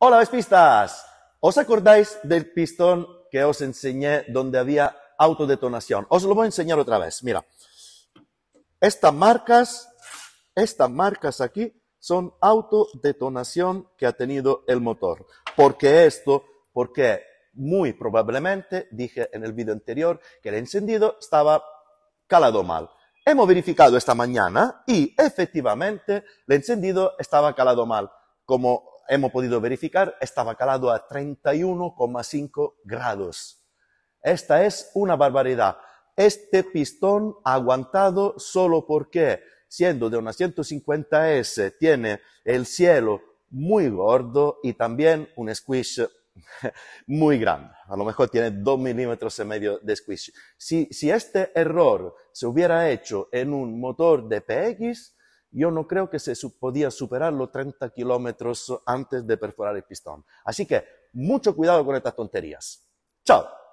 Hola, Vespistas! ¿Os acordáis del pistón que os enseñé donde había autodetonación? Os lo voy a enseñar otra vez. Mira, estas marcas, estas marcas aquí son autodetonación que ha tenido el motor. ¿Por qué esto? Porque muy probablemente, dije en el vídeo anterior, que el encendido estaba calado mal. Hemos verificado esta mañana y efectivamente el encendido estaba calado mal. Como hemos podido verificar, estaba calado a 31,5 grados. Esta es una barbaridad. Este pistón ha aguantado solo porque, siendo de una 150S, tiene el cielo muy gordo y también un squish muy grande. A lo mejor tiene dos milímetros y medio de squish. Si, si este error se hubiera hecho en un motor de PX, yo no creo que se podía superar los 30 kilómetros antes de perforar el pistón. Así que mucho cuidado con estas tonterías. Chao.